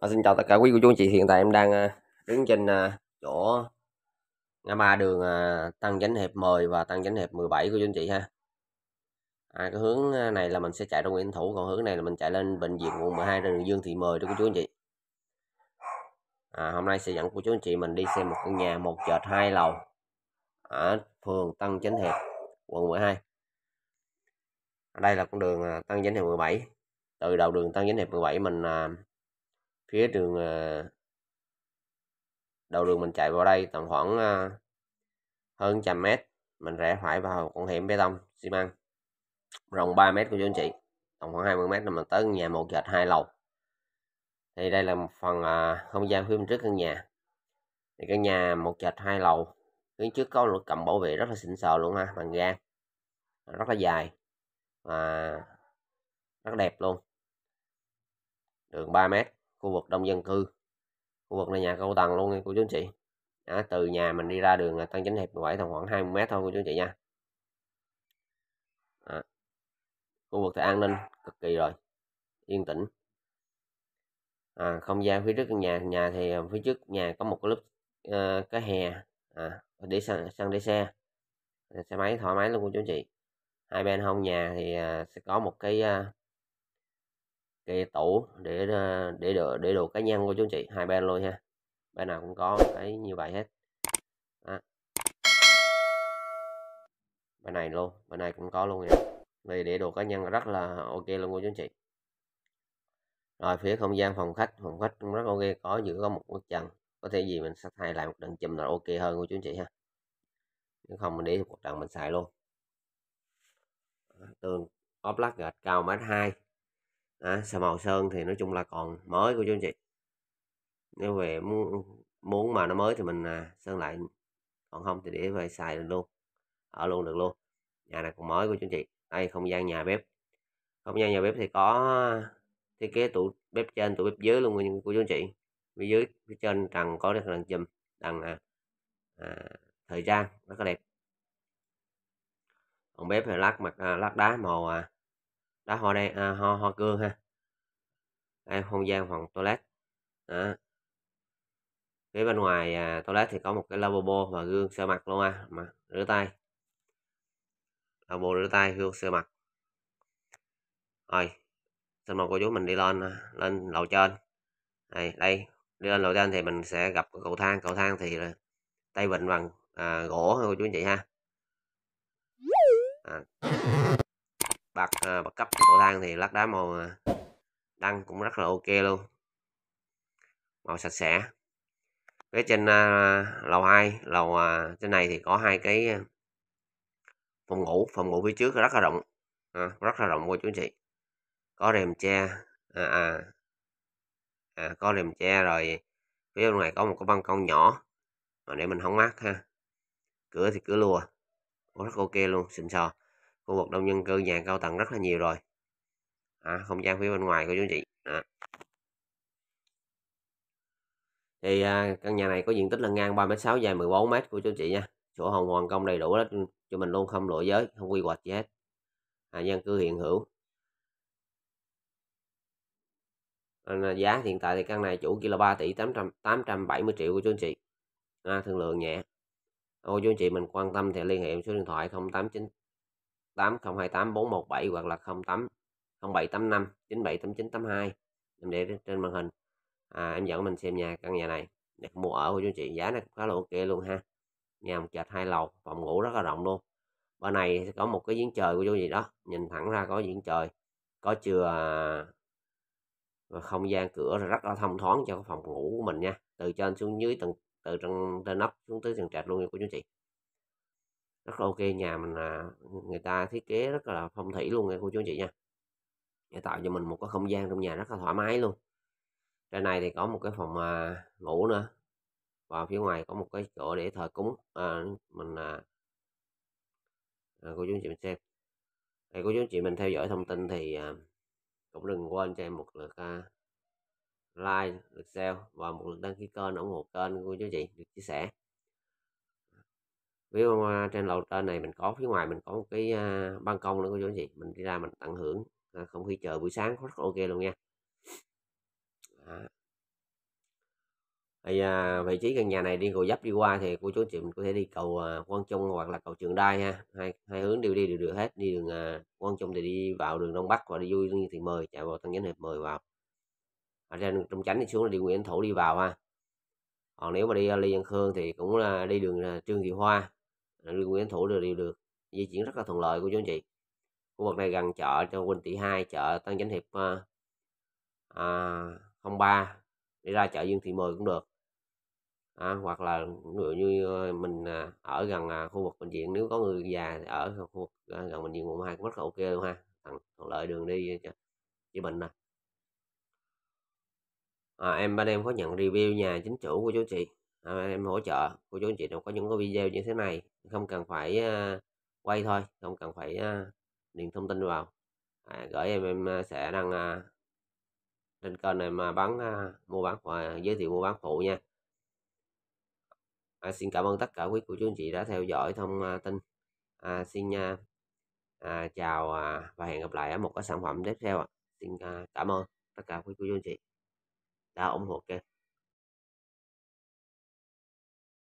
À, xin chào tất cả quý cô chú anh chị hiện tại em đang ờ, đứng trên ờ, chỗ ngã ba đường tăng chánh hiệp 10 và tăng chánh hiệp 17 của chú anh chị ha à, cái hướng này là mình sẽ chạy ra Nguyễn Thủ còn hướng này là mình chạy lên bệnh viện quận 12 trên đường Dương Thị 10 đó cô chú anh chị à, hôm nay sẽ dẫn cô chú anh chị mình đi xem một căn nhà một chợt hai lầu ở phường Tăng Chánh Hiệp quận 12 ở đây là con đường Tăng Chánh Hiệp 17 từ đầu đường Tăng Chánh Hiệp 17 mình à, phía đường ờ, đầu đường mình chạy vào đây tầm khoảng ờ, hơn trăm mét mình rẽ phải vào con hẻm bê tông xi măng rộng 3 mét của chú anh chị tầm khoảng 20 mét là mình tới nhà một trệt hai lầu thì đây là một phần ờ, không gian phía trước căn nhà thì căn nhà một trệt hai lầu phía trước có lỗ cầm bảo vệ rất là xịn sò luôn ha bằng ga rất là dài và rất đẹp luôn đường 3 mét khu vực đông dân cư khu vực này nhà cao tầng luôn nha cô chú anh chị à, từ nhà mình đi ra đường là Tân chính Hiệp 17 tầm khoảng 20 mét thôi cô chú anh chị nha à, khu vực thì an ninh cực kỳ rồi yên tĩnh à, không gian phía trước nhà nhà thì phía trước nhà có một cái lớp uh, cái hè à, để sân, sân để xe xe máy thoải mái luôn cô chú anh chị hai bên hông nhà thì uh, sẽ có một cái uh, cái tủ để ờ, để đồ để đồ cá nhân của chú chị hai bên luôn ha bên nào cũng có cái như vậy hết đó. bên này luôn bên này cũng có luôn nha vì để đồ cá nhân rất là ok luôn của chú chị rồi phía không gian phòng khách phòng khách cũng rất ok có giữa có một bức trần có thể gì mình sẽ thay lại một đằng chùm là ok hơn của chú chị ha nếu không mình để một đằng mình xài luôn tường ốp lát gạch cao mét 2 à, xà màu sơn thì nói chung là còn mới của chú anh chị nếu về muốn muốn mà nó mới thì mình à, sơn lại còn không thì để về xài được luôn ở luôn được luôn nhà này còn mới của chú anh chị đây không gian nhà bếp không gian nhà bếp thì có thiết kế tủ bếp trên tủ bếp dưới luôn của chú anh chị phía dưới phía trên trần có đèn đằng chùm đằng à, à, thời gian rất là đẹp còn bếp thì lát mặt à, lát đá màu à, đó ho đây à, ho ho cương ha đây không gian phòng toilet đó. phía bên ngoài à, toilet thì có một cái lavabo và gương sơ mặt luôn à mà rửa tay lavabo rửa tay gương sơ mặt rồi xin mời cô chú mình đi lên à, lên lầu trên đây, đây đi lên lầu trên thì mình sẽ gặp cầu thang cầu thang thì là tay vịn bằng à, gỗ cô chú anh chị ha à bậc bậc cấp cầu thang thì lát đá màu ờ, đăng cũng rất là ok luôn màu sạch sẽ phía trên ờ, lầu 2 lầu ờ, trên này thì có hai cái phòng ngủ phòng ngủ phía trước rất là rộng à, rất là rộng cô chú anh chị có rèm che à, à, à, có rèm che rồi phía bên ngoài có một cái ban công nhỏ để mình hóng mát ha cửa thì cửa lùa Ủa, rất ok luôn xịn sò khu vực đông dân cư nhà cao tầng rất là nhiều rồi à, không gian phía bên ngoài của chú chị à. thì à, căn nhà này có diện tích là ngang 3m6 dài 14m của chú chị nha Chỗ hồng hoàn công đầy đủ đó cho mình luôn không lộ giới không quy hoạch gì hết à, dân cư hiện hữu à, giá hiện tại thì căn này chủ kia là 3 tỷ 800, 870 triệu của chú anh chị à, thương lượng nhẹ ô chú anh chị mình quan tâm thì liên hệ số điện thoại 089 08 028 417 hoặc là 08 0785 978982 em để trên màn hình à, em dẫn mình xem nhà căn nhà này để mua ở của chú chị giá nó khá là ok luôn ha nhà một trệt hai lầu phòng ngủ rất là rộng luôn bên này có một cái giếng trời của chú gì đó nhìn thẳng ra có giếng trời có chừa và không gian cửa rất là thông thoáng cho phòng ngủ của mình nha từ trên xuống dưới tầng từ trên trên nóc xuống tới tầng trệt luôn nha của chú chị rất là ok nhà mình là người ta thiết kế rất là phong thủy luôn nha cô chú anh chị nha để tạo cho mình một cái không gian trong nhà rất là thoải mái luôn trên này thì có một cái phòng à, ngủ nữa và phía ngoài có một cái chỗ để thờ cúng à, mình à, à, cô chú anh chị mình xem thì cô chú anh chị mình theo dõi thông tin thì à, cũng đừng quên cho em một lượt à, like lượt share và một lượt đăng ký kênh ủng hộ kênh của chú chị được chia sẻ phía à, trên lầu trên này mình có phía ngoài mình có một cái à, ban công nữa cô chú anh chị mình đi ra mình tận hưởng à, không khí trời buổi sáng rất ok luôn nha thì à, vị trí căn nhà này đi cầu dấp đi qua thì cô chú chị mình có thể đi cầu à, quan trung hoặc là cầu trường đai ha hai, hai hướng đều đi đều được hết đi đường à, quan trung thì đi vào đường đông bắc và đi vui thì mời chạy vào tăng nhánh hiệp mời vào ở trên trung chánh đi xuống là đi nguyễn thổ đi vào ha còn nếu mà đi ly Văn Khương thì cũng là đi đường Trương Thị Hoa liên quyền thủ đều đều được di chuyển rất là thuận lợi của chú anh chị khu vực này gần chợ cho Quỳnh Thị 2 chợ Tân Chánh Hiệp ờ, à, à, 03 đi ra chợ Dương Thị 10 cũng được à, hoặc là ví dụ như ờ, mình ờ, ở gần khu vực bệnh viện nếu có người già ở khu vực gần bệnh viện quận hai cũng rất là ok luôn ha thuận, lợi đường đi chữa bệnh nè à, em bên em có nhận review nhà chính chủ của chú chị à, em hỗ trợ cô chú anh chị đâu có những cái video như thế này không cần phải à, quay thôi không cần phải à, điền thông tin vào à, gửi em em sẽ đăng à, trên kênh này mà bán à, mua bán và giới thiệu mua bán phụ nha à, xin cảm ơn tất cả quý cô chú anh chị đã theo dõi thông à, tin à, xin à, à, chào à, và hẹn gặp lại ở một cái sản phẩm tiếp theo ạ à. xin à, cảm ơn tất cả quý cô chú anh chị đã ủng hộ kênh